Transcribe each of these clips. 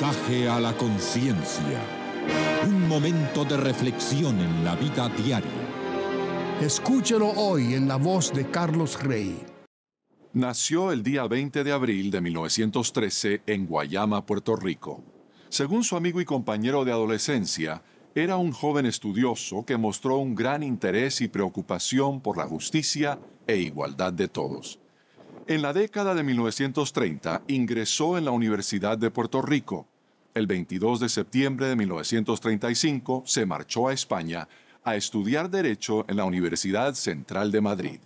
Mensaje a la conciencia. Un momento de reflexión en la vida diaria. Escúchelo hoy en la voz de Carlos Rey. Nació el día 20 de abril de 1913 en Guayama, Puerto Rico. Según su amigo y compañero de adolescencia, era un joven estudioso que mostró un gran interés y preocupación por la justicia e igualdad de todos. En la década de 1930 ingresó en la Universidad de Puerto Rico. El 22 de septiembre de 1935 se marchó a España a estudiar Derecho en la Universidad Central de Madrid.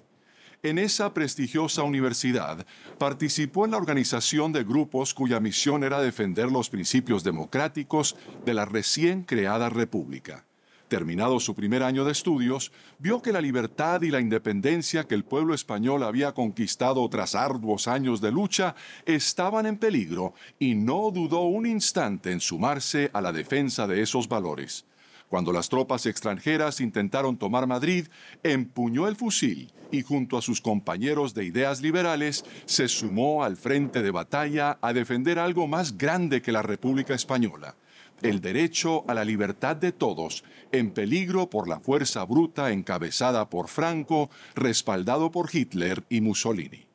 En esa prestigiosa universidad participó en la organización de grupos cuya misión era defender los principios democráticos de la recién creada República. Terminado su primer año de estudios, vio que la libertad y la independencia que el pueblo español había conquistado tras arduos años de lucha estaban en peligro y no dudó un instante en sumarse a la defensa de esos valores. Cuando las tropas extranjeras intentaron tomar Madrid, empuñó el fusil y junto a sus compañeros de ideas liberales se sumó al frente de batalla a defender algo más grande que la República Española el derecho a la libertad de todos, en peligro por la fuerza bruta encabezada por Franco, respaldado por Hitler y Mussolini.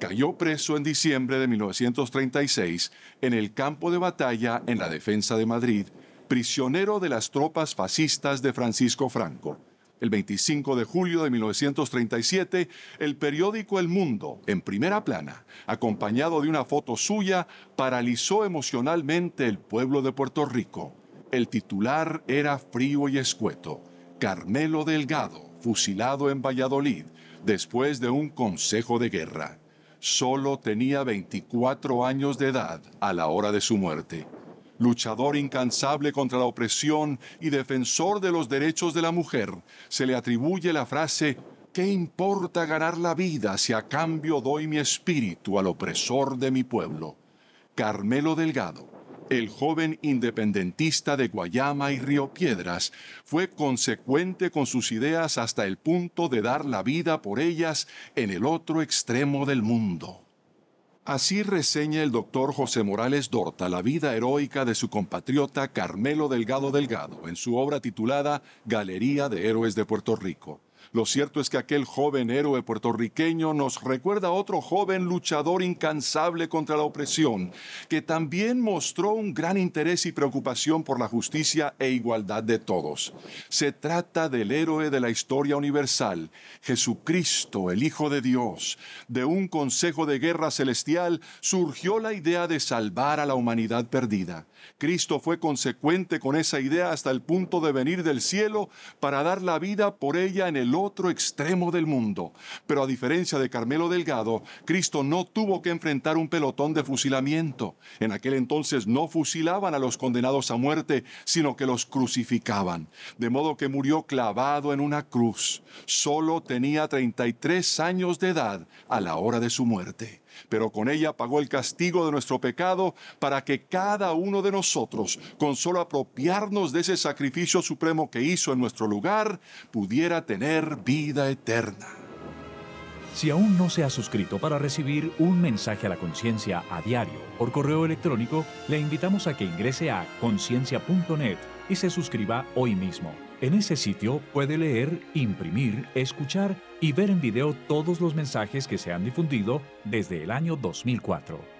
Cayó preso en diciembre de 1936 en el campo de batalla en la defensa de Madrid, prisionero de las tropas fascistas de Francisco Franco el 25 de julio de 1937, el periódico El Mundo, en primera plana, acompañado de una foto suya, paralizó emocionalmente el pueblo de Puerto Rico. El titular era frío y escueto. Carmelo Delgado, fusilado en Valladolid, después de un consejo de guerra. Solo tenía 24 años de edad a la hora de su muerte luchador incansable contra la opresión y defensor de los derechos de la mujer, se le atribuye la frase, ¿qué importa ganar la vida si a cambio doy mi espíritu al opresor de mi pueblo? Carmelo Delgado, el joven independentista de Guayama y Río Piedras, fue consecuente con sus ideas hasta el punto de dar la vida por ellas en el otro extremo del mundo. Así reseña el doctor José Morales Dorta la vida heroica de su compatriota Carmelo Delgado Delgado en su obra titulada Galería de Héroes de Puerto Rico. Lo cierto es que aquel joven héroe puertorriqueño nos recuerda a otro joven luchador incansable contra la opresión, que también mostró un gran interés y preocupación por la justicia e igualdad de todos. Se trata del héroe de la historia universal, Jesucristo, el Hijo de Dios. De un consejo de guerra celestial surgió la idea de salvar a la humanidad perdida. Cristo fue consecuente con esa idea hasta el punto de venir del cielo para dar la vida por ella en el otro extremo del mundo. Pero a diferencia de Carmelo Delgado, Cristo no tuvo que enfrentar un pelotón de fusilamiento. En aquel entonces no fusilaban a los condenados a muerte, sino que los crucificaban. De modo que murió clavado en una cruz. Solo tenía 33 años de edad a la hora de su muerte pero con ella pagó el castigo de nuestro pecado para que cada uno de nosotros, con solo apropiarnos de ese sacrificio supremo que hizo en nuestro lugar, pudiera tener vida eterna. Si aún no se ha suscrito para recibir un mensaje a la conciencia a diario por correo electrónico, le invitamos a que ingrese a conciencia.net y se suscriba hoy mismo. En ese sitio puede leer, imprimir, escuchar y ver en video todos los mensajes que se han difundido desde el año 2004.